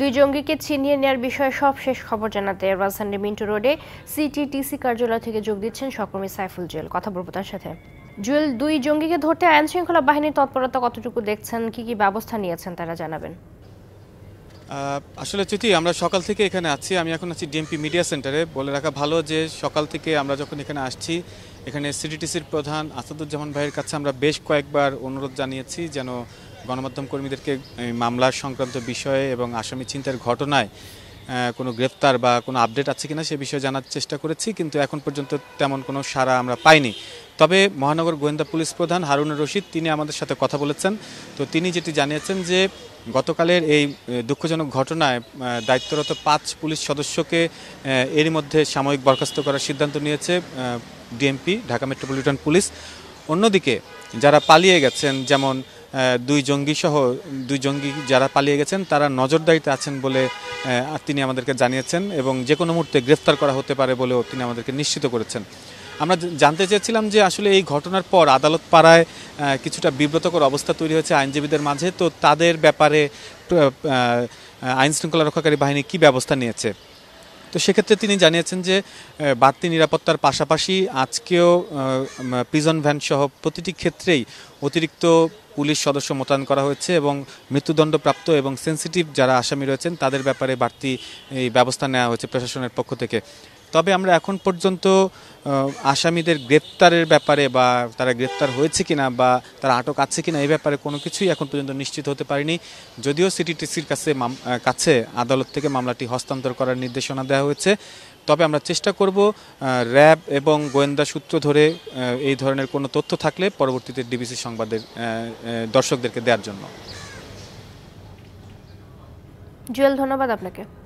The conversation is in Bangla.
দুই জঙ্গিকে ছিনিয়ে নেয়ার বিষয়ে সব শেষ খবর জানাতে রাজধানীর মিন্টো রোডে সিটিটিসি কার্যালয় থেকে যোগ দিচ্ছেন সহকর্মী সাইফুল জুয়েল কথা বলবো তার সাথে জুয়েল দুই জঙ্গিকে ধরতে আইন শৃঙ্খলা বাহিনীর তৎপরতা কতটুকু দেখছেন কি কি ব্যবস্থা নিয়েছেন তারা জানাবেন আসলে চ্যুতি আমরা সকাল থেকে এখানে আছি আমি এখন আছি ডিএমপি মিডিয়া সেন্টারে বলে রাখা ভালো যে সকাল থেকে আমরা যখন এখানে আসছি এখানে সিডিটিসির প্রধান আসাদুজ্জামান ভাইয়ের কাছে আমরা বেশ কয়েকবার অনুরোধ জানিয়েছি যেন গণমাধ্যম কর্মীদেরকে মামলার সংক্রান্ত বিষয়ে এবং আসামি চিন্তার ঘটনায় কোনো গ্রেপ্তার বা কোনো আপডেট আছে কিনা সে বিষয়ে জানার চেষ্টা করেছি কিন্তু এখন পর্যন্ত তেমন কোনো সাড়া আমরা পাইনি তবে মহানগর গোয়েন্দা পুলিশ প্রধান হারুনুর রশিদ তিনি আমাদের সাথে কথা বলেছেন তো তিনি যেটি জানিয়েছেন যে গতকালের এই দুঃখজনক ঘটনায় দায়িত্বরত পাঁচ পুলিশ সদস্যকে এরই মধ্যে সাময়িক বরখাস্ত করার সিদ্ধান্ত নিয়েছে ডিএমপি ঢাকা মেট্রোপলিটন পুলিশ অন্যদিকে যারা পালিয়ে গেছেন যেমন দুই জঙ্গি সহ দুই জঙ্গি যারা পালিয়ে গেছেন তারা নজরদারিতে আছেন বলে তিনি আমাদেরকে জানিয়েছেন এবং যে কোনো মুহূর্তে গ্রেফতার করা হতে পারে বলেও তিনি আমাদেরকে নিশ্চিত করেছেন আমরা জানতে চেয়েছিলাম যে আসলে এই ঘটনার পর আদালত পাড়ায় কিছুটা বিব্রতকর অবস্থা তৈরি হয়েছে আইনজীবীদের মাঝে তো তাদের ব্যাপারে আইন শৃঙ্খলা রক্ষাকারী বাহিনী কি ব্যবস্থা নিয়েছে তো সেক্ষেত্রে তিনি জানিয়েছেন যে বাড়তি নিরাপত্তার পাশাপাশি আজকেও প্রিজন ভ্যান সহ প্রতিটি ক্ষেত্রেই অতিরিক্ত পুলিশ সদস্য মোতায়েন করা হয়েছে এবং মৃত্যুদণ্ডপ্রাপ্ত এবং সেন্সিটিভ যারা আসামি রয়েছেন তাদের ব্যাপারে বাড়তি ব্যবস্থা নেওয়া হয়েছে প্রশাসনের পক্ষ থেকে তবে আমরা এখন পর্যন্ত আসামিদের গ্রেপ্তারের ব্যাপারে বা তারা গ্রেপ্তার হয়েছে কিনা বা তারা আটক আছে কিনা এই ব্যাপারে কোনো কিছুই এখন পর্যন্ত নিশ্চিত হতে পারিনি যদিও সিটিটিসির কাছে কাছে আদালত থেকে মামলাটি হস্তান্তর করার নির্দেশনা দেওয়া হয়েছে তবে আমরা চেষ্টা করব র্যাব এবং গোয়েন্দা সূত্র ধরে এই ধরনের কোনো তথ্য থাকলে পরবর্তীতে ডিবিসি সংবাদের দর্শকদেরকে দেওয়ার জন্য জুয়েল ধন্যবাদ আপনাকে